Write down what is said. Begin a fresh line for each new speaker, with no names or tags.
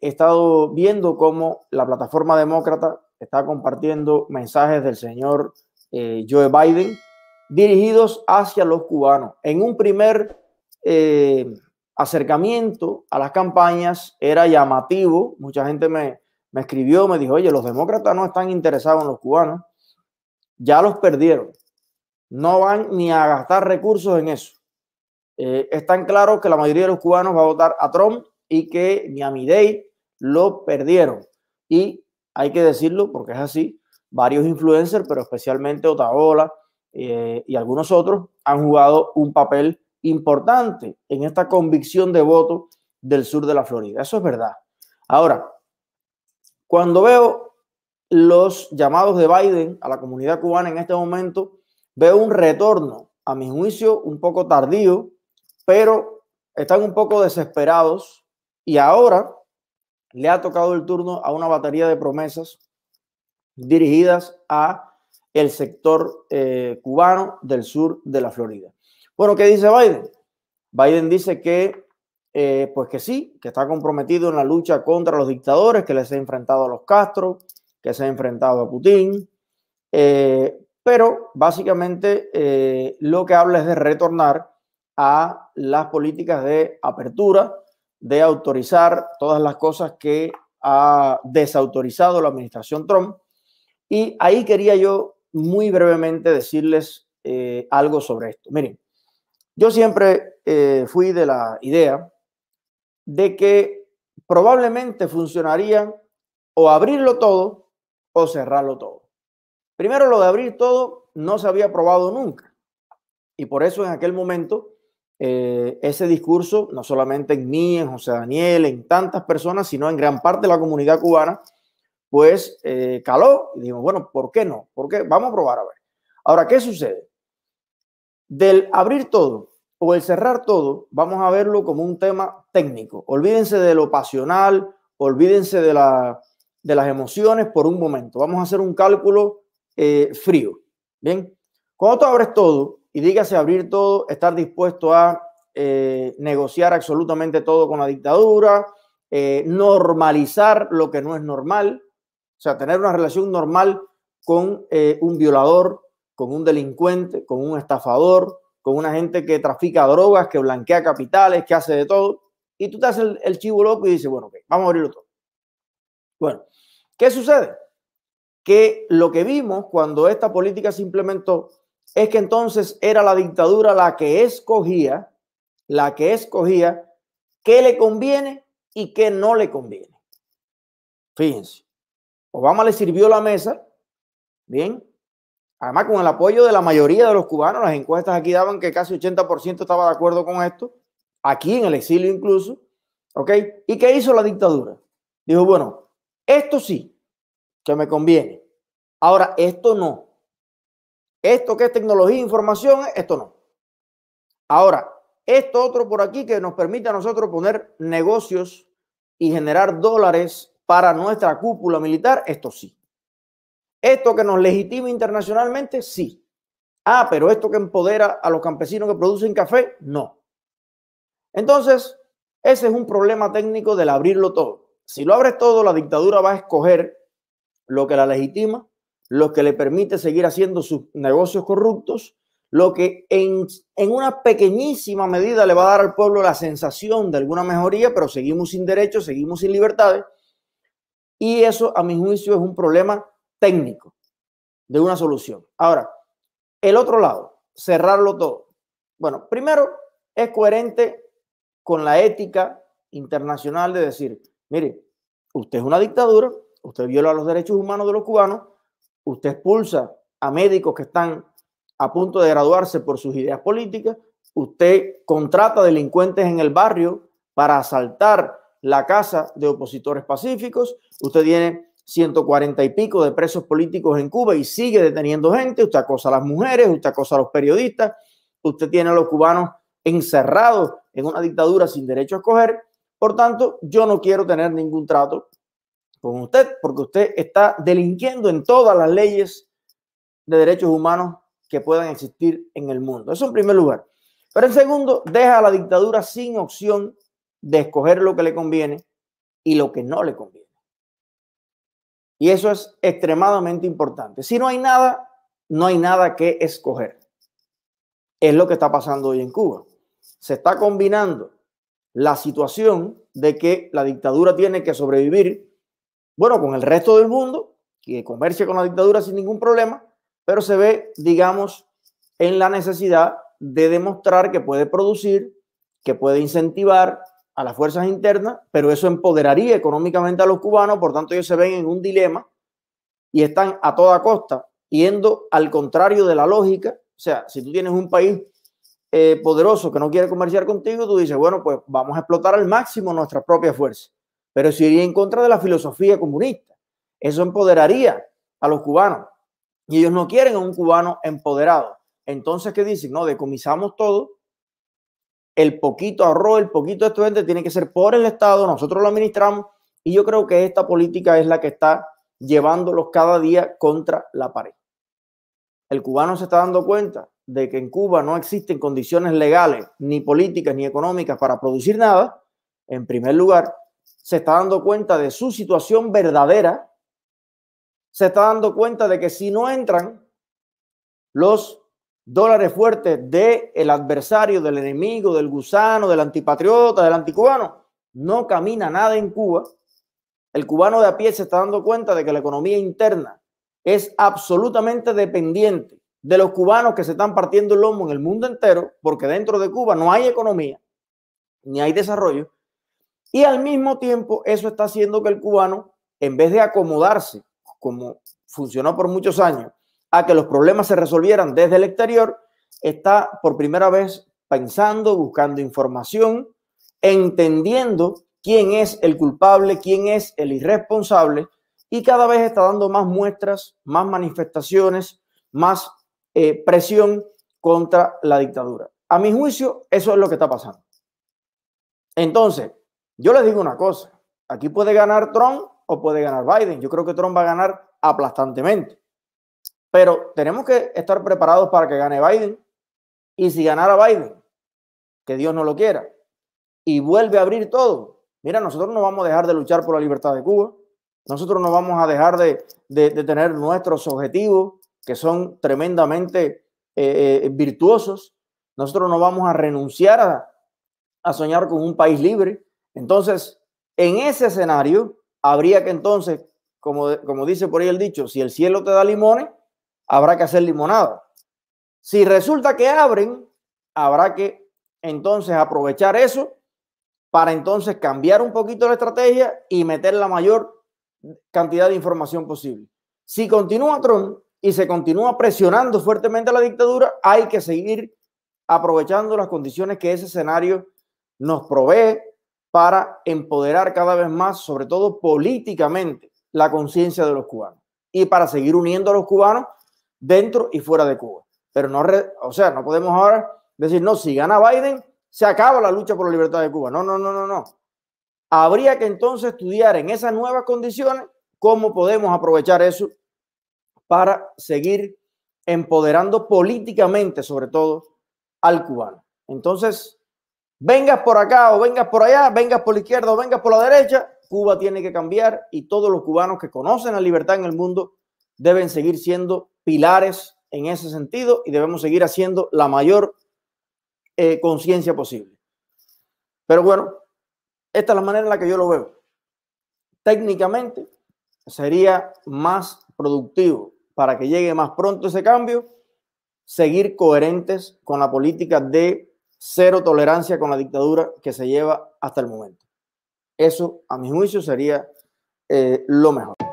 he estado viendo cómo la plataforma demócrata está compartiendo mensajes del señor eh, Joe Biden dirigidos hacia los cubanos. En un primer eh, acercamiento a las campañas era llamativo, mucha gente me, escribió, me dijo, oye, los demócratas no están interesados en los cubanos, ya los perdieron, no van ni a gastar recursos en eso. Eh, es tan claro que la mayoría de los cubanos va a votar a Trump y que Miami Dade lo perdieron. Y hay que decirlo porque es así, varios influencers, pero especialmente Otaola eh, y algunos otros, han jugado un papel importante en esta convicción de voto del sur de la Florida. Eso es verdad. Ahora, cuando veo los llamados de Biden a la comunidad cubana en este momento, veo un retorno, a mi juicio, un poco tardío, pero están un poco desesperados y ahora le ha tocado el turno a una batería de promesas dirigidas a el sector eh, cubano del sur de la Florida. Bueno, ¿qué dice Biden? Biden dice que, eh, pues que sí, que está comprometido en la lucha contra los dictadores, que les ha enfrentado a los Castro, que se ha enfrentado a Putin, eh, pero básicamente lo que habla es de retornar a las políticas de apertura, de autorizar todas las cosas que ha desautorizado la administración Trump. Y ahí quería yo muy brevemente decirles eh, algo sobre esto. Miren, yo siempre eh, fui de la idea de que probablemente funcionaría o abrirlo todo o cerrarlo todo. Primero, lo de abrir todo no se había probado nunca. Y por eso en aquel momento eh, ese discurso, no solamente en mí, en José Daniel, en tantas personas, sino en gran parte de la comunidad cubana, pues eh, caló y dijimos, bueno, ¿por qué no? ¿Por Vamos a probar a ver. Ahora, ¿qué sucede? Del abrir todo o el cerrar todo, vamos a verlo como un tema técnico. Olvídense de lo pasional, olvídense de, la, de las emociones por un momento. Vamos a hacer un cálculo eh, frío. Bien, cuando tú abres todo, y dígase abrir todo, estar dispuesto a eh, negociar absolutamente todo con la dictadura, eh, normalizar lo que no es normal, o sea, tener una relación normal con eh, un violador, con un delincuente, con un estafador, con una gente que trafica drogas, que blanquea capitales, que hace de todo. Y tú te haces el, el chivo loco y dices, bueno, ok, vamos a abrirlo todo. Bueno, ¿qué sucede? Que lo que vimos cuando esta política se implementó es que entonces era la dictadura la que escogía, la que escogía qué le conviene y qué no le conviene. Fíjense, Obama le sirvió la mesa, bien, además con el apoyo de la mayoría de los cubanos, las encuestas aquí daban que casi 80% estaba de acuerdo con esto, aquí en el exilio incluso, ¿ok? ¿Y qué hizo la dictadura? Dijo, bueno, esto sí, que me conviene, ahora esto no esto que es tecnología e información, esto no. Ahora, esto otro por aquí que nos permite a nosotros poner negocios y generar dólares para nuestra cúpula militar, esto sí. Esto que nos legitima internacionalmente, sí. Ah, pero esto que empodera a los campesinos que producen café, no. Entonces, ese es un problema técnico del abrirlo todo. Si lo abres todo, la dictadura va a escoger lo que la legitima lo que le permite seguir haciendo sus negocios corruptos, lo que en, una pequeñísima medida le va a dar al pueblo la sensación de alguna mejoría, pero seguimos sin derechos, seguimos sin libertades. Y eso, a mi juicio, es un problema técnico de una solución. Ahora, el otro lado, cerrarlo todo. Bueno, primero, es coherente con la ética internacional de decir, mire, usted es una dictadura, usted viola los derechos humanos de los cubanos, usted expulsa a médicos que están a punto de graduarse por sus ideas políticas, usted contrata delincuentes en el barrio para asaltar la casa de opositores pacíficos, usted tiene 140 y pico de presos políticos en Cuba y sigue deteniendo gente, usted acosa a las mujeres, usted acosa a los periodistas, usted tiene a los cubanos encerrados en una dictadura sin derecho a escoger. Por tanto, yo no quiero tener ningún trato con usted, porque usted está delinquiendo en todas las leyes de derechos humanos que puedan existir en el mundo. Eso en primer lugar. Pero en segundo, deja a la dictadura sin opción de escoger lo que le conviene y lo que no le conviene. Y eso es extremadamente importante. Si no hay nada, no hay nada que escoger. Es lo que está pasando hoy en Cuba. Se está combinando la situación de que la dictadura tiene que sobrevivir bueno, con el resto del mundo, que comercia con la dictadura sin ningún problema, pero se ve, digamos, en la necesidad de demostrar que puede producir, que puede incentivar a las fuerzas internas, pero eso empoderaría económicamente a los cubanos, por tanto ellos se ven en un dilema y están a toda costa yendo al contrario de la lógica. O sea, si tú tienes un país eh, poderoso que no quiere comerciar contigo, tú dices, bueno, pues vamos a explotar al máximo nuestras propias fuerzas pero si iría en contra de la filosofía comunista. Eso empoderaría a los cubanos. Y ellos no quieren a un cubano empoderado. Entonces, ¿qué dicen? No, decomisamos todo. El poquito arroz, el poquito estudiante tiene que ser por el Estado. Nosotros lo administramos. Y yo creo que esta política es la que está llevándolos cada día contra la pared. El cubano se está dando cuenta de que en Cuba no existen condiciones legales, ni políticas, ni económicas para producir nada. En primer lugar, se está dando cuenta de su situación verdadera, se está dando cuenta de que si no entran los dólares fuertes del el adversario, del enemigo, del gusano, del antipatriota, del anticubano, no camina nada en Cuba. El cubano de a pie se está dando cuenta de que la economía interna es absolutamente dependiente de los cubanos que se están partiendo el lomo en el mundo entero, porque dentro de Cuba no hay economía, ni hay desarrollo, y al mismo tiempo, eso está haciendo que el cubano, en vez de acomodarse, como funcionó por muchos años, a que los problemas se resolvieran desde el exterior, está por primera vez pensando, buscando información, entendiendo quién es el culpable, quién es el irresponsable, y cada vez está dando más muestras, más manifestaciones, más eh, presión contra la dictadura. A mi juicio, eso es lo que está pasando. Entonces, yo les digo una cosa, aquí puede ganar Trump o puede ganar Biden. Yo creo que Trump va a ganar aplastantemente. Pero tenemos que estar preparados para que gane Biden. Y si ganara Biden, que Dios no lo quiera, y vuelve a abrir todo, mira, nosotros no vamos a dejar de luchar por la libertad de Cuba. Nosotros no vamos a dejar de, tener nuestros objetivos, que son tremendamente eh, eh, virtuosos. Nosotros no vamos a renunciar a soñar con un país libre. Entonces, en ese escenario, habría que entonces, como, como dice por ahí el dicho, si el cielo te da limones, habrá que hacer limonada. Si resulta que abren, habrá que entonces aprovechar eso para entonces cambiar un poquito la estrategia y meter la mayor cantidad de información posible. Si continúa Trump y se continúa presionando fuertemente a la dictadura, hay que seguir aprovechando las condiciones que ese escenario nos provee para empoderar cada vez más, sobre todo políticamente, la conciencia de los cubanos y para seguir uniendo a los cubanos dentro y fuera de Cuba. Pero no, o sea, no podemos ahora decir, no, si gana Biden, se acaba la lucha por la libertad de Cuba. No, no, no, no, no. Habría que entonces estudiar en esas nuevas condiciones cómo podemos aprovechar eso para seguir empoderando políticamente, sobre todo, al cubano. Entonces, vengas por acá o vengas por allá, vengas por la izquierda o vengas por la derecha, Cuba tiene que cambiar y todos los cubanos que conocen la libertad en el mundo deben seguir siendo pilares en ese sentido y debemos seguir haciendo la mayor eh, conciencia posible. Pero bueno, esta es la manera en la que yo lo veo. Técnicamente sería más productivo para que llegue más pronto ese cambio, seguir coherentes con la política de cero tolerancia con la dictadura que se lleva hasta el momento. Eso, a mi juicio, sería eh, lo mejor.